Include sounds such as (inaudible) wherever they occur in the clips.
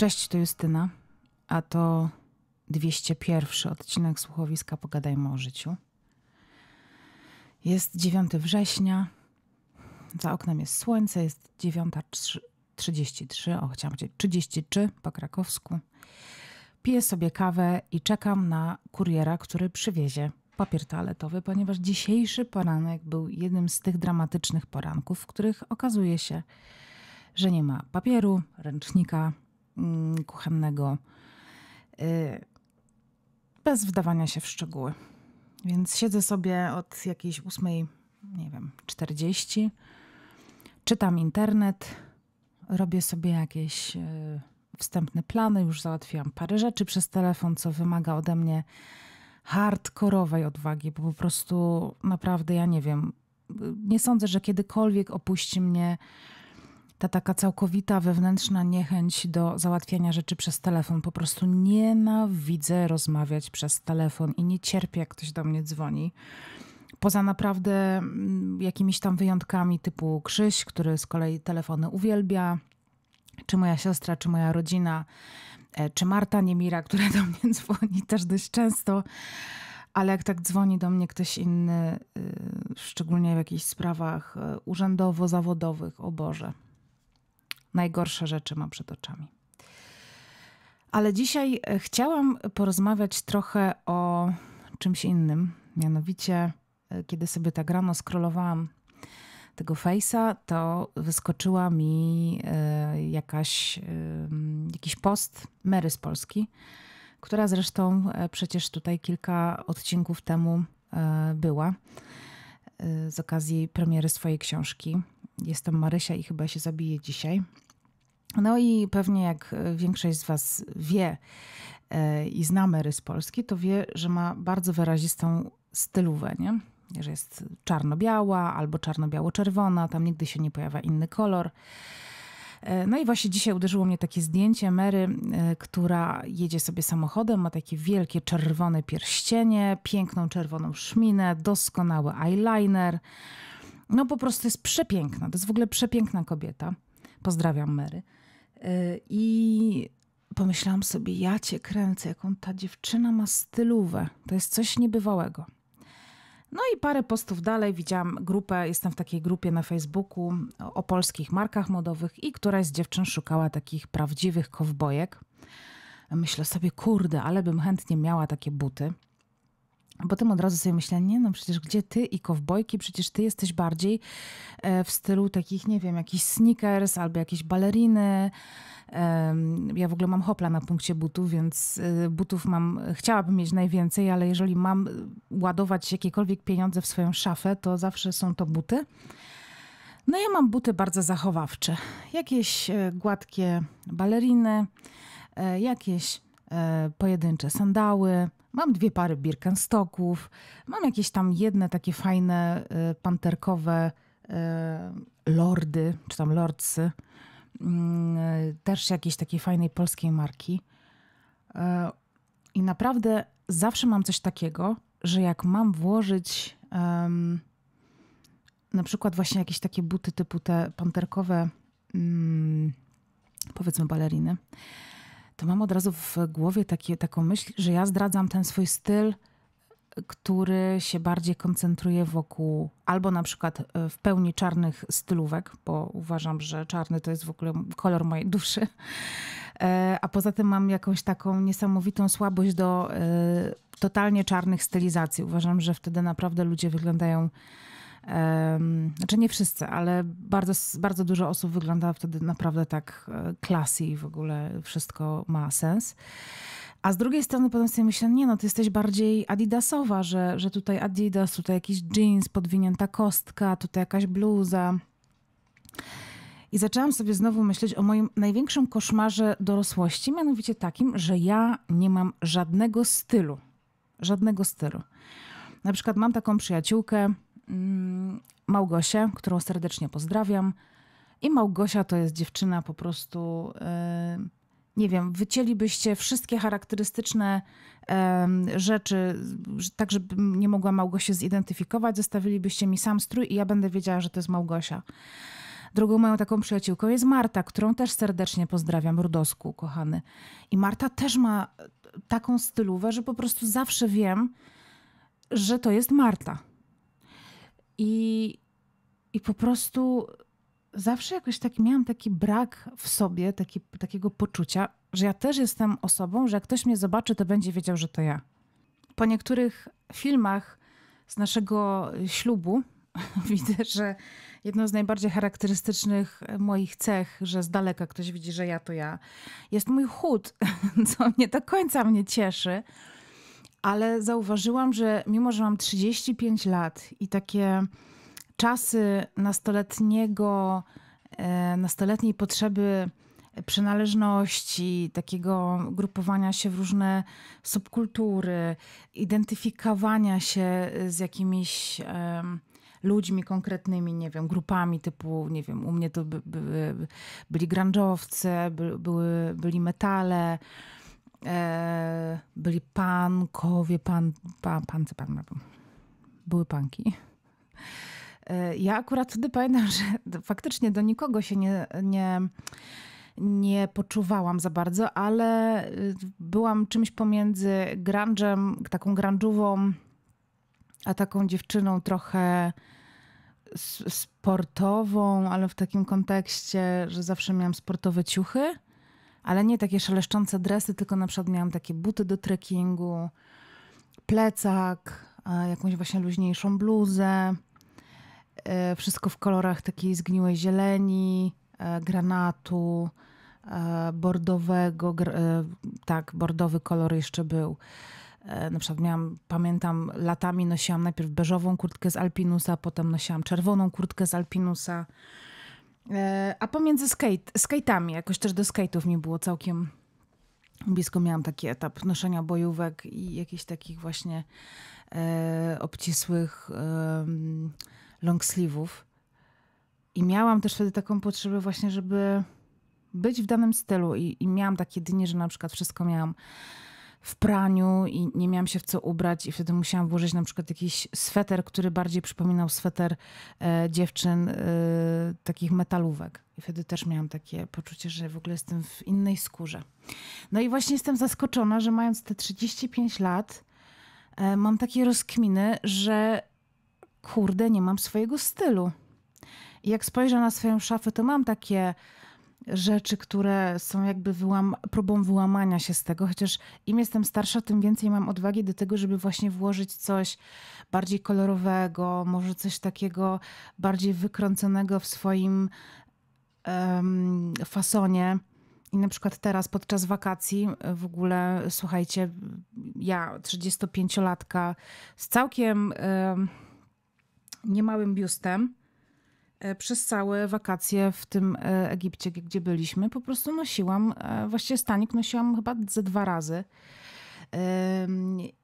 Cześć, to Justyna, a to 201 odcinek słuchowiska Pogadajmy o życiu. Jest 9 września, za oknem jest słońce, jest 9.33, o chciałam powiedzieć 33 po krakowsku. Piję sobie kawę i czekam na kuriera, który przywiezie papier toaletowy, ponieważ dzisiejszy poranek był jednym z tych dramatycznych poranków, w których okazuje się, że nie ma papieru, ręcznika, Mm, kuchennego y, bez wdawania się w szczegóły. Więc siedzę sobie od jakiejś 8, nie wiem, 40, czytam internet, robię sobie jakieś y, wstępne plany, już załatwiłam parę rzeczy przez telefon, co wymaga ode mnie hardkorowej odwagi, bo po prostu naprawdę ja nie wiem, y, nie sądzę, że kiedykolwiek opuści mnie ta taka całkowita wewnętrzna niechęć do załatwiania rzeczy przez telefon. Po prostu nienawidzę rozmawiać przez telefon i nie cierpię, jak ktoś do mnie dzwoni. Poza naprawdę mm, jakimiś tam wyjątkami typu Krzyś, który z kolei telefony uwielbia, czy moja siostra, czy moja rodzina, e, czy Marta Niemira, (laughs) która do mnie dzwoni też dość często. Ale jak tak dzwoni do mnie ktoś inny, y, szczególnie w jakichś sprawach e, urzędowo-zawodowych, o Boże, najgorsze rzeczy ma przed oczami. Ale dzisiaj e, chciałam porozmawiać trochę o czymś innym. Mianowicie, e, kiedy sobie tak rano skrolowałam tego face'a, to wyskoczyła mi e, jakaś, jakiś post Mary z Polski, która zresztą przecież tutaj kilka odcinków temu była z okazji premiery swojej książki Jestem Marysia i chyba się zabiję dzisiaj. No i pewnie jak e, większość z Was wie e, i znamy rys Polski, to wie, że ma bardzo wyrazistą stylówę, nie? że jest czarno-biała albo czarno-biało-czerwona, tam nigdy się nie pojawia inny kolor. E, no i właśnie dzisiaj uderzyło mnie takie zdjęcie Mary, która jedzie sobie samochodem, ma takie wielkie czerwone pierścienie, piękną czerwoną szminę, doskonały eyeliner. No po prostu jest przepiękna. To jest w ogóle przepiękna kobieta. Pozdrawiam Mary. Y, I pomyślałam sobie, ja cię kręcę, jaką ta dziewczyna ma stylówę. To jest coś niebywałego. No i parę postów dalej widziałam grupę, jestem w takiej grupie na Facebooku o polskich markach modowych i któraś z dziewczyn szukała takich prawdziwych kowbojek. Myślę sobie, kurde, ale bym chętnie miała takie buty. Potem od razu sobie myślę, nie no przecież gdzie ty i kowbojki, przecież ty jesteś bardziej e, w stylu takich, nie wiem, jakichś sneakers albo jakieś baleriny. Ja w ogóle mam hopla na punkcie butów, więc e, butów mam, chciałabym mieć najwięcej, ale jeżeli mam ładować jakiekolwiek pieniądze w swoją szafę, to zawsze są to buty. No ja mam buty bardzo zachowawcze. Jakieś e, gładkie baleriny, jakieś pojedyncze sandały, Mam dwie pary Birkenstocków, mam jakieś tam jedne takie fajne y, panterkowe y, lordy, czy tam lordsy, mm, y, też jakiejś takiej fajnej polskiej marki. I naprawdę zawsze mam coś takiego, że jak mam włożyć um, na przykład właśnie jakieś takie buty typu te panterkowe, um, powiedzmy baleriny, to mam od razu w głowie takie, taką myśl, że ja zdradzam ten swój styl, który się bardziej koncentruje wokół albo na przykład e, w pełni czarnych stylówek, bo uważam, że czarny to jest w ogóle kolor mojej duszy. E, a poza tym mam jakąś taką niesamowitą słabość do e, totalnie czarnych stylizacji. Uważam, że wtedy naprawdę ludzie wyglądają znaczy nie wszyscy, ale bardzo, bardzo dużo osób wygląda wtedy naprawdę tak klasy e, i w ogóle wszystko ma sens. A z drugiej strony potem sobie myślę, nie no, ty jesteś bardziej adidasowa, że, że tutaj adidas, tutaj jakiś jeans, podwinięta kostka, tutaj jakaś bluza. I zaczęłam sobie znowu myśleć o moim największym koszmarze dorosłości, mianowicie takim, że ja nie mam żadnego stylu. Żadnego stylu. Na przykład mam taką przyjaciółkę, Mm, Małgosię, którą serdecznie pozdrawiam. I Małgosia to jest dziewczyna po prostu, y, nie wiem, wycięlibyście wszystkie charakterystyczne rzeczy, tak żebym nie mogła Małgosię zidentyfikować, zostawilibyście mi sam strój i ja będę wiedziała, że to jest Małgosia. Drugą moją taką przyjaciółką jest Marta, którą też serdecznie pozdrawiam, Rudosku, kochany. I Marta też ma taką stylówę, że po prostu zawsze wiem, że to jest Marta. I, i po prostu zawsze jakoś taki miałam taki brak w sobie, taki, takiego poczucia, że ja też jestem osobą, że jak ktoś mnie zobaczy, to będzie wiedział, że to ja. Po niektórych filmach z naszego ślubu (laughs) widzę, że jedną z najbardziej charakterystycznych moich cech, że z daleka ktoś widzi, że ja to ja, jest mój chód, (laughs) co nie do końca mnie cieszy ale zauważyłam, że mimo, że mam 35 lat i takie czasy nastoletniego, e, nastoletniej potrzeby przynależności, takiego grupowania się w różne subkultury, identyfikowania się z jakimiś ludźmi konkretnymi, nie wiem, grupami typu, nie wiem, u mnie to by, by, byli grunge'owcy, by, były, byli metale, e, byli pankowie, pan, pan, pancy, pan, były panki. E, ja akurat wtedy pamiętam, że faktycznie do nikogo się nie, nie, nie poczuwałam za bardzo, ale y, byłam czymś pomiędzy grunge'em, taką grunge'ową, a taką dziewczyną trochę sportową, ale w takim kontekście, że zawsze miałam sportowe ciuchy ale nie takie szeleszczące dresy, tylko na przykład miałam takie buty do trekkingu, plecak, e, jakąś właśnie luźniejszą bluzę, e, wszystko w kolorach takiej zgniłej zieleni, e, granatu, bordowego, tak, bordowy kolor jeszcze był. Na przykład miałam, pamiętam, latami nosiłam najpierw beżową kurtkę z Alpinusa, potem nosiłam czerwoną kurtkę z Alpinusa. E, a pomiędzy skate, skate'ami, jakoś też do skate'ów mi było całkiem blisko. Miałam taki etap noszenia bojówek i jakichś takich właśnie e, obcisłych e, long sleeve'ów. I miałam też wtedy taką potrzebę właśnie, żeby być w danym stylu. I, i miałam takie dni, że na przykład wszystko miałam w praniu i nie miałam się w co ubrać i wtedy musiałam włożyć na przykład jakiś sweter, który bardziej przypominał sweter e, dziewczyn e, takich metalówek. I wtedy też miałam takie poczucie, że w ogóle jestem w innej skórze. No i właśnie jestem zaskoczona, że mając te 35 lat, e, mam takie rozkminy, że kurde, nie mam swojego stylu. I jak spojrzę na swoją szafę, to mam takie rzeczy, które są jakby wyłam próbą wyłamania się z tego, chociaż im jestem starsza, tym więcej mam odwagi do tego, żeby właśnie włożyć coś bardziej kolorowego, może coś takiego bardziej wykrąconego w swoim um, fasonie. I na przykład teraz podczas wakacji e, w ogóle, słuchajcie, ja 35-latka z całkiem um, niemałym biustem, E, przez całe wakacje w tym e, Egipcie, gdzie byliśmy, po prostu nosiłam, e, właściwie stanik nosiłam chyba ze dwa razy.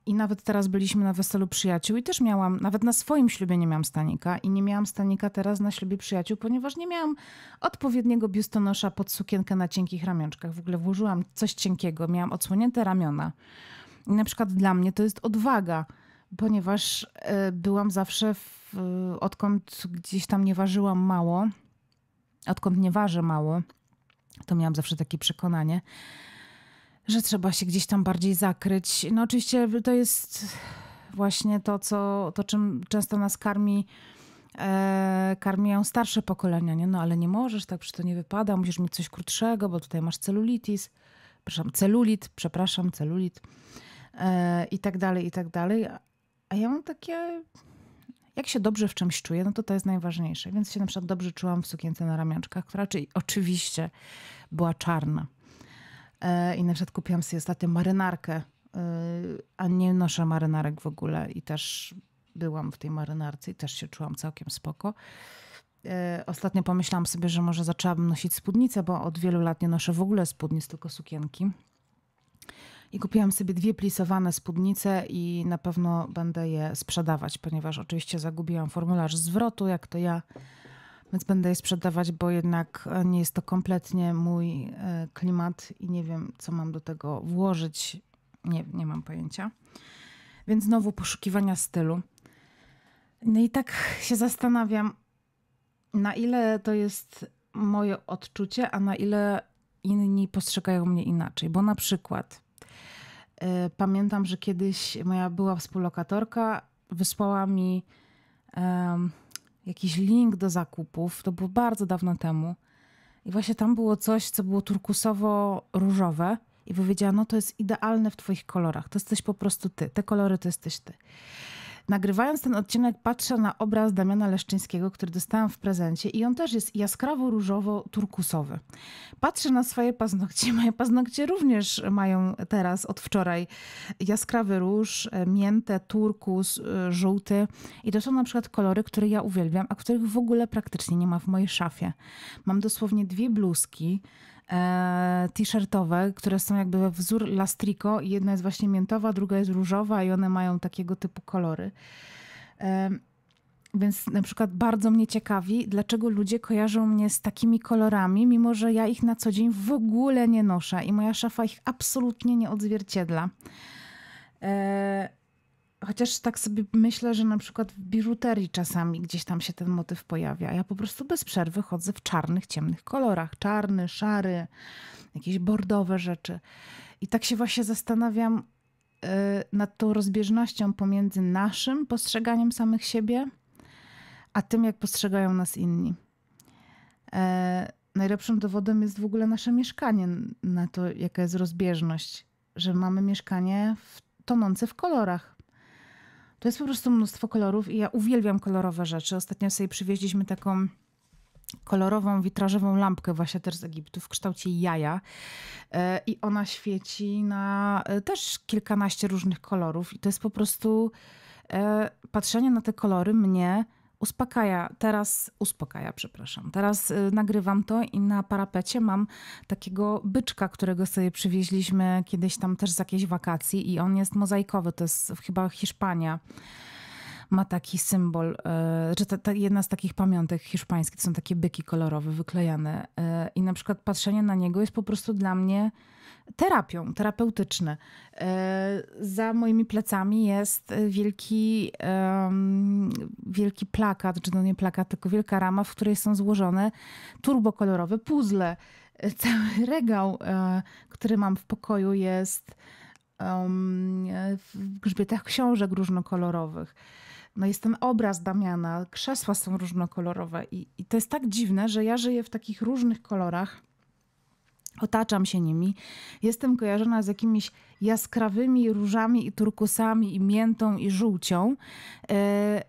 I nawet teraz byliśmy na weselu przyjaciół i też miałam, nawet na swoim ślubie nie miałam stanika i nie miałam stanika teraz na ślubie przyjaciół, ponieważ nie miałam odpowiedniego biustonosza pod sukienkę na cienkich ramionczkach. W ogóle włożyłam coś cienkiego, miałam odsłonięte ramiona. I na przykład dla mnie to jest odwaga, ponieważ e, byłam zawsze, w, odkąd gdzieś tam nie ważyłam mało, odkąd nie ważę mało, to miałam zawsze takie przekonanie, że trzeba się gdzieś tam bardziej zakryć. No oczywiście to jest właśnie to, co, to czym często nas karmi e, karmią starsze pokolenia, nie? No ale nie możesz, tak, że to nie wypada, musisz mieć coś krótszego, bo tutaj masz celulitis, przepraszam, celulit, przepraszam, celulit e, i tak dalej, i tak dalej. A ja mam takie. Jak się dobrze w czymś czuję, no to to jest najważniejsze. Więc się na przykład dobrze czułam w sukience na ramionczkach, która czyli oczywiście była czarna. E, I na przykład kupiłam sobie ostatnio marynarkę, y, a nie noszę marynarek w ogóle i też byłam w tej marynarce i też się czułam całkiem spoko. E, ostatnio pomyślałam sobie, że może zaczęłabym nosić spódnicę, bo od wielu lat nie noszę w ogóle spódnic, tylko sukienki i kupiłam sobie dwie plisowane spódnice i na pewno będę je sprzedawać, ponieważ oczywiście zagubiłam formularz zwrotu, jak to ja, więc będę je sprzedawać, bo jednak e, nie jest to kompletnie mój e, klimat i nie wiem, co mam do tego włożyć. Nie, nie mam pojęcia. Więc znowu poszukiwania stylu. No i tak się zastanawiam, na ile to jest moje odczucie, a na ile inni postrzegają mnie inaczej. Bo na przykład E, pamiętam, że kiedyś moja była współlokatorka wysłała mi um, jakiś link do zakupów. To było bardzo dawno temu. I właśnie tam było coś, co było turkusowo-różowe. I powiedziała, no to jest idealne w twoich kolorach. To jesteś po prostu ty. Te kolory to jesteś ty. Nagrywając ten odcinek patrzę na obraz Damiana Leszczyńskiego, który dostałam w prezencie i on też jest jaskrawo-różowo-turkusowy. Patrzę na swoje paznokcie. (laughs) Moje paznokcie również mają teraz od wczoraj jaskrawy róż, e, miętę, turkus, e, żółty i to są na przykład kolory, które ja uwielbiam, a których w ogóle praktycznie nie ma w mojej szafie. Mam dosłownie dwie bluzki, E, t-shirtowe, które są jakby we wzór lastriko. Jedna jest właśnie miętowa, druga jest różowa i one mają takiego typu kolory. E, więc na przykład bardzo mnie ciekawi, dlaczego ludzie kojarzą mnie z takimi kolorami, mimo że ja ich na co dzień w ogóle nie noszę i moja szafa ich absolutnie nie odzwierciedla. E, Chociaż tak sobie myślę, że na przykład w biżuterii czasami gdzieś tam się ten motyw pojawia. Ja po prostu bez przerwy chodzę w czarnych, ciemnych kolorach. Czarny, szary, jakieś bordowe rzeczy. I tak się właśnie zastanawiam yy, nad tą rozbieżnością pomiędzy naszym postrzeganiem samych siebie, a tym, jak postrzegają nas inni. E, najlepszym dowodem jest w ogóle nasze mieszkanie na to, jaka jest rozbieżność, że mamy mieszkanie w, tonące w kolorach. To jest po prostu mnóstwo kolorów i ja uwielbiam kolorowe rzeczy. Ostatnio sobie przywieźliśmy taką kolorową, witrażową lampkę właśnie też z Egiptu w kształcie jaja e, i ona świeci na e, też kilkanaście różnych kolorów i to jest po prostu e, patrzenie na te kolory mnie uspokaja, teraz uspokaja, przepraszam. Teraz y, nagrywam to i na parapecie mam takiego byczka, którego sobie przywieźliśmy kiedyś tam też z jakiejś wakacji i on jest mozaikowy, to jest chyba Hiszpania. Ma taki symbol, y, że ta, ta, jedna z takich pamiątek hiszpańskich to są takie byki kolorowe wyklejane. Y, I na przykład patrzenie na niego jest po prostu dla mnie terapią, terapeutyczne. Za moimi plecami jest wielki, wielki plakat, czy to nie plakat, tylko wielka rama, w której są złożone turbokolorowe puzzle. Cały regał, e, który mam w pokoju jest w grzbietach książek różnokolorowych. No jest ten obraz Damiana, krzesła są różnokolorowe i, i to jest tak dziwne, że ja żyję w takich różnych kolorach Otaczam się nimi. Jestem kojarzona z jakimiś jaskrawymi różami i turkusami i miętą i żółcią. E,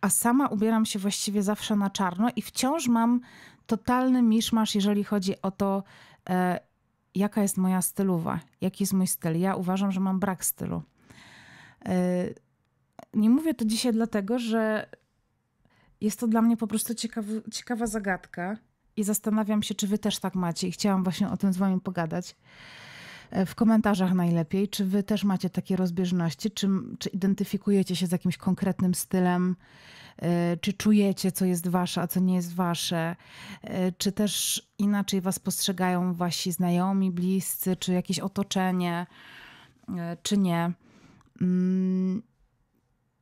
a sama ubieram się właściwie zawsze na czarno i wciąż mam totalny miszmasz, jeżeli chodzi o to, e, jaka jest moja stylowa, jaki jest mój styl. Ja uważam, że mam brak stylu. E, nie mówię to dzisiaj dlatego, że jest to dla mnie po prostu ciekawa zagadka i zastanawiam się, czy wy też tak macie i chciałam właśnie o tym z wami pogadać. E, w komentarzach najlepiej, czy wy też macie takie rozbieżności, czy, czy identyfikujecie się z jakimś konkretnym stylem, e, czy czujecie, co jest wasze, a co nie jest wasze, e, czy też inaczej was postrzegają wasi znajomi, bliscy, czy jakieś otoczenie, czy nie. Mm,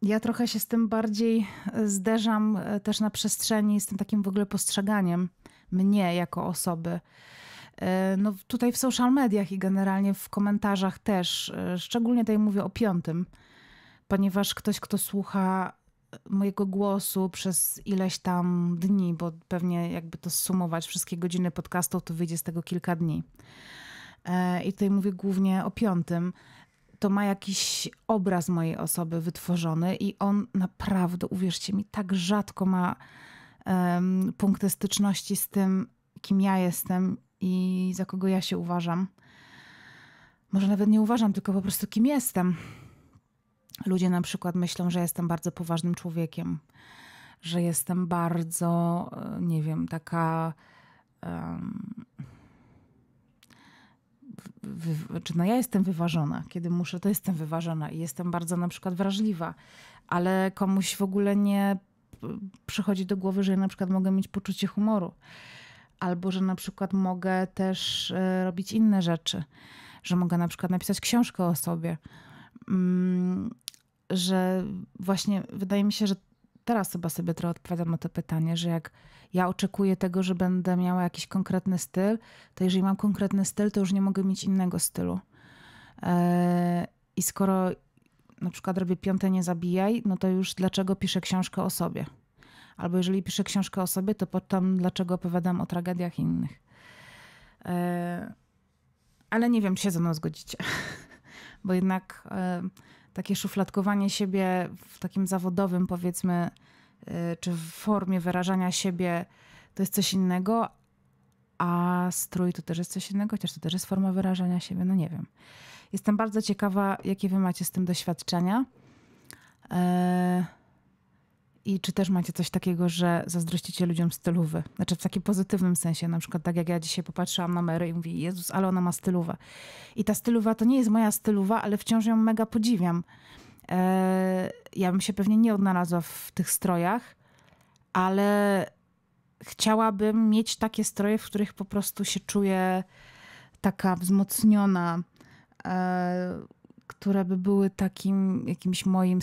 ja trochę się z tym bardziej zderzam też na przestrzeni, z tym takim w ogóle postrzeganiem mnie jako osoby. E, no, tutaj w social mediach i generalnie w komentarzach też, e, szczególnie tutaj mówię o piątym, ponieważ ktoś, kto słucha e, mojego głosu przez ileś tam dni, bo pewnie jakby to sumować wszystkie godziny podcastów, to wyjdzie z tego kilka dni. I tutaj mówię głównie o piątym. To ma jakiś obraz mojej osoby wytworzony i on naprawdę, uwierzcie mi, tak rzadko ma um, punkty styczności z tym, kim ja jestem i za kogo ja się uważam. Może nawet nie uważam, tylko po prostu kim jestem. Ludzie na przykład myślą, że jestem bardzo poważnym człowiekiem, że jestem bardzo, e, nie wiem, taka. Um, wy, czy no ja jestem wyważona, kiedy muszę, to jestem wyważona i jestem bardzo na przykład wrażliwa, ale komuś w ogóle nie przychodzi do głowy, że ja na przykład mogę mieć poczucie humoru, albo że na przykład mogę też e, robić inne rzeczy, że mogę na przykład napisać książkę o sobie, mm, że właśnie wydaje mi się, że teraz chyba sobie trochę odpowiadam na to pytanie, że jak ja oczekuję tego, że będę miała jakiś konkretny styl, to jeżeli mam konkretny styl, to już nie mogę mieć innego stylu. E, I skoro na przykład robię piąte nie zabijaj, no to już dlaczego piszę książkę o sobie? Albo jeżeli piszę książkę o sobie, to potem dlaczego opowiadam o tragediach innych? E, ale nie wiem, czy się ze mną zgodzicie. (laughs) Bo jednak e, takie szufladkowanie siebie w takim zawodowym, powiedzmy, e, czy w formie wyrażania siebie, to jest coś innego, a strój to też jest coś innego, chociaż to też jest forma wyrażania siebie, no nie wiem. Jestem bardzo ciekawa, jakie wy macie z tym doświadczenia. E, I czy też macie coś takiego, że zazdrościcie ludziom stylówy? Znaczy w takim pozytywnym sensie, na przykład tak jak ja dzisiaj popatrzyłam na Mary i mówię, Jezus, ale ona ma stylówę. I ta stylowa to nie jest moja stylowa, ale wciąż ją mega podziwiam. E, ja bym się pewnie nie odnalazła w tych strojach, ale chciałabym mieć takie stroje, w których po prostu się czuję taka wzmocniona, E, które by były takim jakimś moim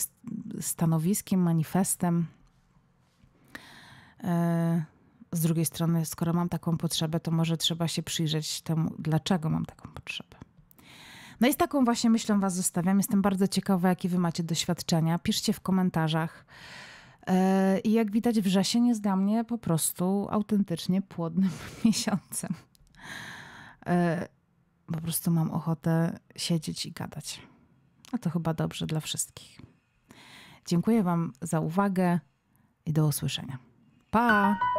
stanowiskiem, manifestem. E, z drugiej strony, skoro mam taką potrzebę, to może trzeba się przyjrzeć temu, dlaczego mam taką potrzebę. No i z taką właśnie myślą Was zostawiam. Jestem bardzo ciekawa, jakie Wy macie doświadczenia. Piszcie w komentarzach. E, I jak widać, wrzesień jest dla mnie po prostu autentycznie płodnym (laughs) miesiącem. Po prostu mam ochotę siedzieć i gadać. A to chyba dobrze dla wszystkich. Dziękuję Wam za uwagę i do usłyszenia. Pa!